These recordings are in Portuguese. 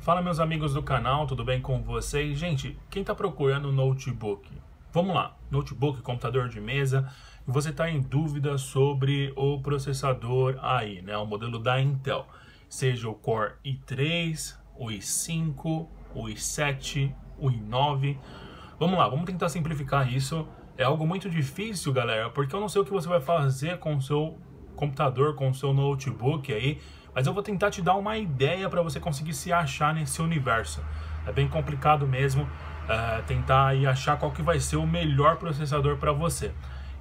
Fala meus amigos do canal, tudo bem com vocês? Gente, quem está procurando notebook? Vamos lá, notebook, computador de mesa, e você está em dúvida sobre o processador aí, né? O modelo da Intel, seja o Core i3, o i5, o i7, o i9. Vamos lá, vamos tentar simplificar isso. É algo muito difícil, galera, porque eu não sei o que você vai fazer com o seu computador, com o seu notebook aí, mas eu vou tentar te dar uma ideia para você conseguir se achar nesse universo. É bem complicado mesmo eh, tentar e achar qual que vai ser o melhor processador para você.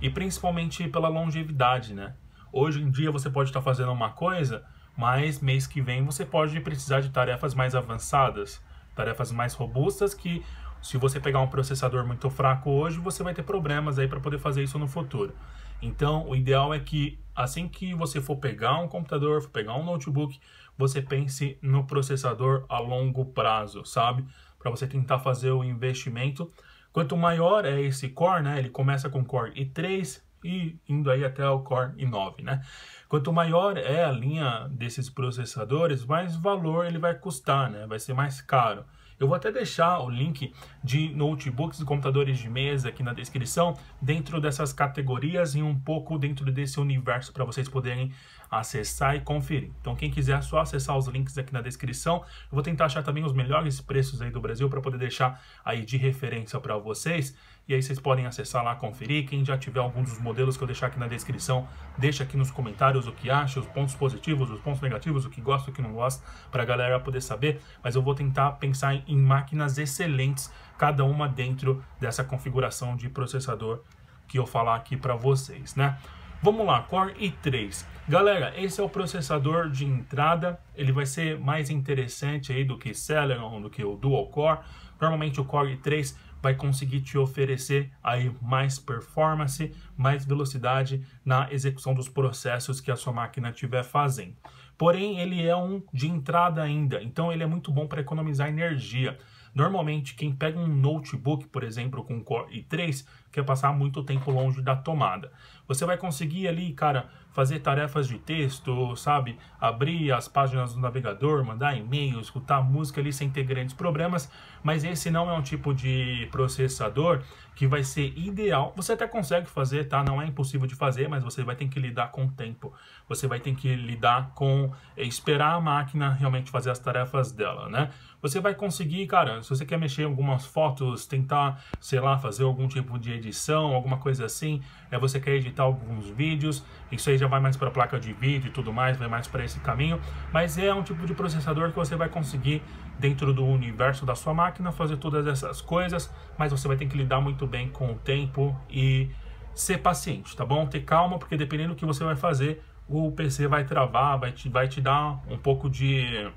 E principalmente pela longevidade, né? Hoje em dia você pode estar tá fazendo uma coisa, mas mês que vem você pode precisar de tarefas mais avançadas, tarefas mais robustas que se você pegar um processador muito fraco hoje, você vai ter problemas aí para poder fazer isso no futuro. Então, o ideal é que assim que você for pegar um computador, for pegar um notebook, você pense no processador a longo prazo, sabe? Para você tentar fazer o investimento. Quanto maior é esse core, né? Ele começa com core i3 e indo aí até o core i9, né? Quanto maior é a linha desses processadores, mais valor ele vai custar, né? Vai ser mais caro. Eu vou até deixar o link de notebooks e computadores de mesa aqui na descrição, dentro dessas categorias e um pouco dentro desse universo para vocês poderem acessar e conferir. Então, quem quiser, é só acessar os links aqui na descrição. Eu vou tentar achar também os melhores preços aí do Brasil para poder deixar aí de referência para vocês. E aí vocês podem acessar lá, conferir. Quem já tiver alguns dos modelos que eu deixar aqui na descrição, deixa aqui nos comentários o que acha, os pontos positivos, os pontos negativos, o que gosta, o que não gosta, para a galera poder saber. Mas eu vou tentar pensar em máquinas excelentes, cada uma dentro dessa configuração de processador que eu falar aqui para vocês, né? Vamos lá, Core i3. Galera, esse é o processador de entrada, ele vai ser mais interessante aí do que Celeron, do que o Dual Core. Normalmente o Core i3 vai conseguir te oferecer aí mais performance, mais velocidade na execução dos processos que a sua máquina estiver fazendo. Porém, ele é um de entrada ainda, então ele é muito bom para economizar energia. Normalmente, quem pega um notebook, por exemplo, com Core i3, quer passar muito tempo longe da tomada. Você vai conseguir ali, cara, fazer tarefas de texto, sabe? Abrir as páginas do navegador, mandar e-mail, escutar música ali sem ter grandes problemas, mas esse não é um tipo de processador que vai ser ideal. Você até consegue fazer, tá? Não é impossível de fazer, mas você vai ter que lidar com o tempo. Você vai ter que lidar com eh, esperar a máquina realmente fazer as tarefas dela, né? você vai conseguir, cara, se você quer mexer em algumas fotos, tentar, sei lá, fazer algum tipo de edição, alguma coisa assim, é você quer editar alguns vídeos, isso aí já vai mais para placa de vídeo e tudo mais, vai mais para esse caminho, mas é um tipo de processador que você vai conseguir dentro do universo da sua máquina fazer todas essas coisas, mas você vai ter que lidar muito bem com o tempo e ser paciente, tá bom? Ter calma, porque dependendo do que você vai fazer, o PC vai travar, vai te, vai te dar um pouco de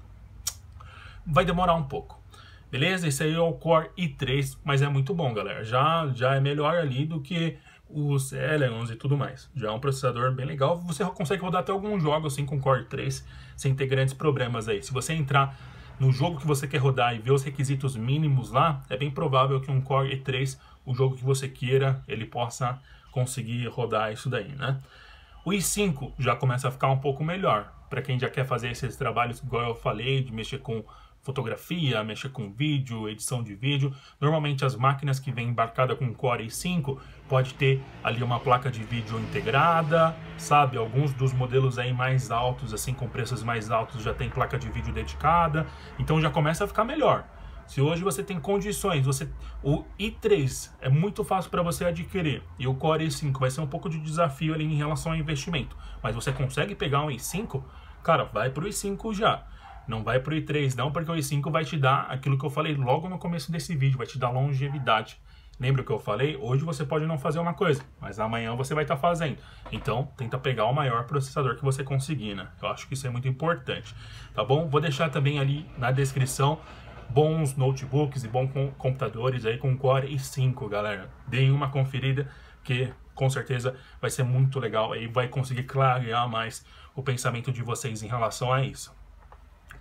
vai demorar um pouco. Beleza? Esse aí é o Core i3, mas é muito bom, galera. Já, já é melhor ali do que os Eleons e tudo mais. Já é um processador bem legal. Você consegue rodar até algum jogo assim com Core 3 sem ter grandes problemas aí. Se você entrar no jogo que você quer rodar e ver os requisitos mínimos lá, é bem provável que um Core i3, o jogo que você queira, ele possa conseguir rodar isso daí, né? O i5 já começa a ficar um pouco melhor. Para quem já quer fazer esses trabalhos, igual eu falei, de mexer com fotografia, mexer com vídeo, edição de vídeo. Normalmente as máquinas que vêm embarcada com Core i5 pode ter ali uma placa de vídeo integrada, sabe? Alguns dos modelos aí mais altos, assim, com preços mais altos, já tem placa de vídeo dedicada, então já começa a ficar melhor. Se hoje você tem condições, você o i3 é muito fácil para você adquirir e o Core i5 vai ser um pouco de desafio ali em relação ao investimento, mas você consegue pegar um i5, cara, vai para o i5 já. Não vai pro i3 não, porque o i5 vai te dar aquilo que eu falei logo no começo desse vídeo, vai te dar longevidade. Lembra o que eu falei? Hoje você pode não fazer uma coisa, mas amanhã você vai estar tá fazendo. Então, tenta pegar o maior processador que você conseguir, né? Eu acho que isso é muito importante, tá bom? Vou deixar também ali na descrição bons notebooks e bons computadores aí com Core i5, galera. Deem uma conferida que com certeza vai ser muito legal e vai conseguir clarear mais o pensamento de vocês em relação a isso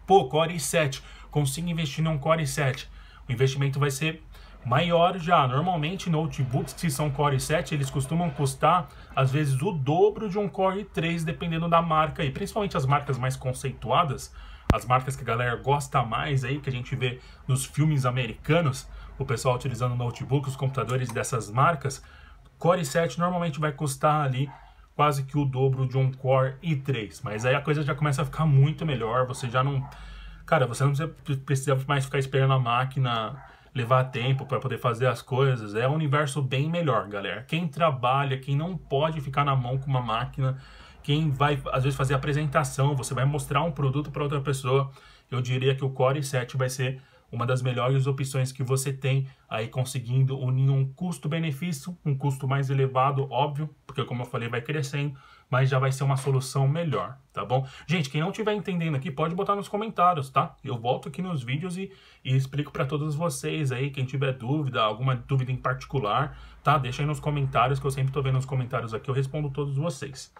pô, Core i7, consigo investir num Core i7, o investimento vai ser maior já. Normalmente, notebooks que são Core i7, eles costumam custar, às vezes, o dobro de um Core i3, dependendo da marca. E principalmente as marcas mais conceituadas, as marcas que a galera gosta mais aí, que a gente vê nos filmes americanos, o pessoal utilizando notebooks, computadores dessas marcas, Core i7 normalmente vai custar ali quase que o dobro de um Core i3. Mas aí a coisa já começa a ficar muito melhor, você já não... Cara, você não precisa, mais ficar esperando a máquina levar tempo para poder fazer as coisas. É um universo bem melhor, galera. Quem trabalha, quem não pode ficar na mão com uma máquina, quem vai às vezes fazer apresentação, você vai mostrar um produto para outra pessoa, eu diria que o Core i7 vai ser uma das melhores opções que você tem aí conseguindo unir um custo-benefício, um custo mais elevado, óbvio, porque como eu falei, vai crescendo, mas já vai ser uma solução melhor, tá bom? Gente, quem não estiver entendendo aqui, pode botar nos comentários, tá? Eu volto aqui nos vídeos e, e explico para todos vocês aí, quem tiver dúvida, alguma dúvida em particular, tá? Deixa aí nos comentários, que eu sempre tô vendo os comentários aqui, eu respondo todos vocês.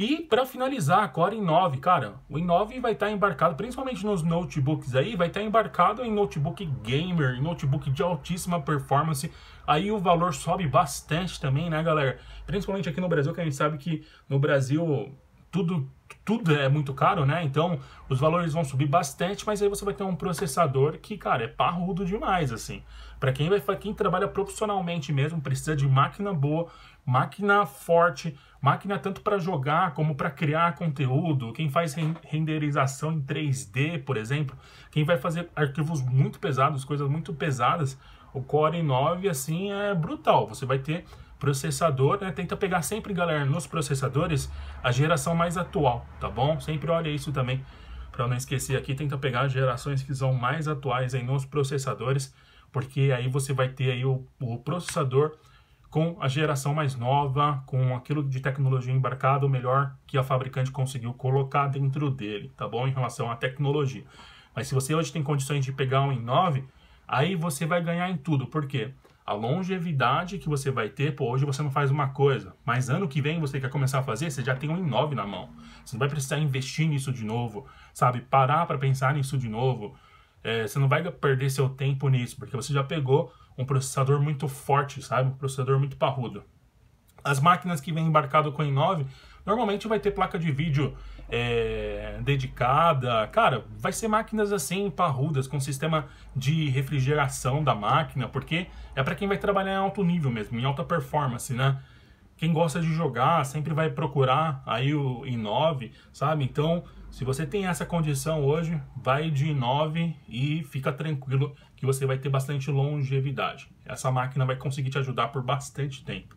E para finalizar, agora em 9, cara, o i9 vai estar tá embarcado, principalmente nos notebooks aí, vai estar tá embarcado em notebook gamer, notebook de altíssima performance. Aí o valor sobe bastante também, né, galera? Principalmente aqui no Brasil, que a gente sabe que no Brasil tudo tudo é muito caro, né? Então os valores vão subir bastante, mas aí você vai ter um processador que, cara, é parrudo demais, assim. Para quem vai, quem trabalha profissionalmente mesmo, precisa de máquina boa máquina forte, máquina tanto para jogar como para criar conteúdo. Quem faz renderização em 3D, por exemplo, quem vai fazer arquivos muito pesados, coisas muito pesadas, o Core 9 assim é brutal. Você vai ter processador, né? Tenta pegar sempre, galera, nos processadores a geração mais atual, tá bom? Sempre olha isso também. Para não esquecer aqui, tenta pegar as gerações que são mais atuais aí nos processadores, porque aí você vai ter aí o, o processador com a geração mais nova, com aquilo de tecnologia embarcada, o melhor, que a fabricante conseguiu colocar dentro dele, tá bom? Em relação à tecnologia. Mas se você hoje tem condições de pegar um i9, aí você vai ganhar em tudo. Por quê? A longevidade que você vai ter, pô, hoje você não faz uma coisa, mas ano que vem você quer começar a fazer, você já tem um i9 na mão. Você não vai precisar investir nisso de novo, sabe? Parar para pensar nisso de novo é, você não vai perder seu tempo nisso, porque você já pegou um processador muito forte, sabe? Um processador muito parrudo. As máquinas que vêm embarcado com o i9 normalmente vai ter placa de vídeo é, dedicada. Cara, vai ser máquinas assim, parrudas, com sistema de refrigeração da máquina, porque é para quem vai trabalhar em alto nível mesmo, em alta performance, né? Quem gosta de jogar sempre vai procurar aí o i9, sabe? Então, se você tem essa condição hoje, vai de 9 e fica tranquilo que você vai ter bastante longevidade. Essa máquina vai conseguir te ajudar por bastante tempo,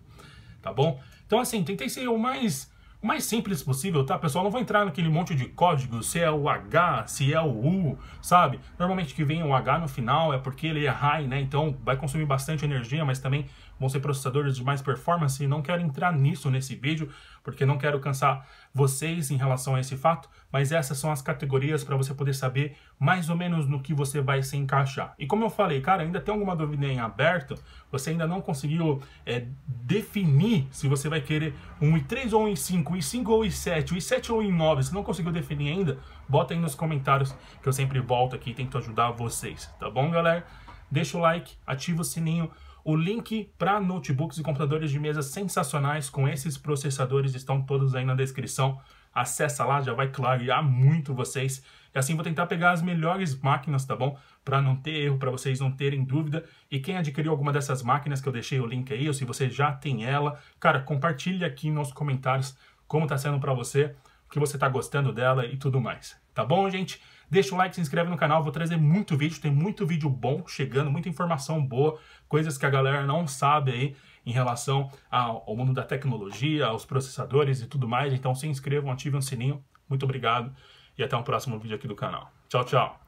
tá bom? Então assim, tentei ser o mais o mais simples possível, tá, pessoal? Não vou entrar naquele monte de código, se é o H, se é o U, sabe? Normalmente que vem o H no final é porque ele é high, né? Então vai consumir bastante energia, mas também vão ser processadores de mais performance e não quero entrar nisso nesse vídeo, porque não quero cansar vocês em relação a esse fato, mas essas são as categorias para você poder saber mais ou menos no que você vai se encaixar. E como eu falei, cara, ainda tem alguma dúvida em aberto, você ainda não conseguiu é, definir se você vai querer um i3 ou um i5, i5 ou i7, i7 ou i9, se não conseguiu definir ainda, bota aí nos comentários que eu sempre volto aqui e tento ajudar vocês, tá bom, galera? Deixa o like, ativa o sininho, o link para notebooks e computadores de mesa sensacionais com esses processadores estão todos aí na descrição. Acessa lá, já vai clarear muito vocês. E assim vou tentar pegar as melhores máquinas, tá bom? Para não ter erro, para vocês não terem dúvida. E quem adquiriu alguma dessas máquinas que eu deixei o link aí, ou se você já tem ela, cara, compartilha aqui nos comentários como tá sendo para você, o que você tá gostando dela e tudo mais. Tá bom, gente? Deixa o like, se inscreve no canal, vou trazer muito vídeo, tem muito vídeo bom chegando, muita informação boa, coisas que a galera não sabe aí em relação ao mundo da tecnologia, aos processadores e tudo mais. Então se inscrevam, ativem o sininho. Muito obrigado e até o um próximo vídeo aqui do canal. Tchau, tchau!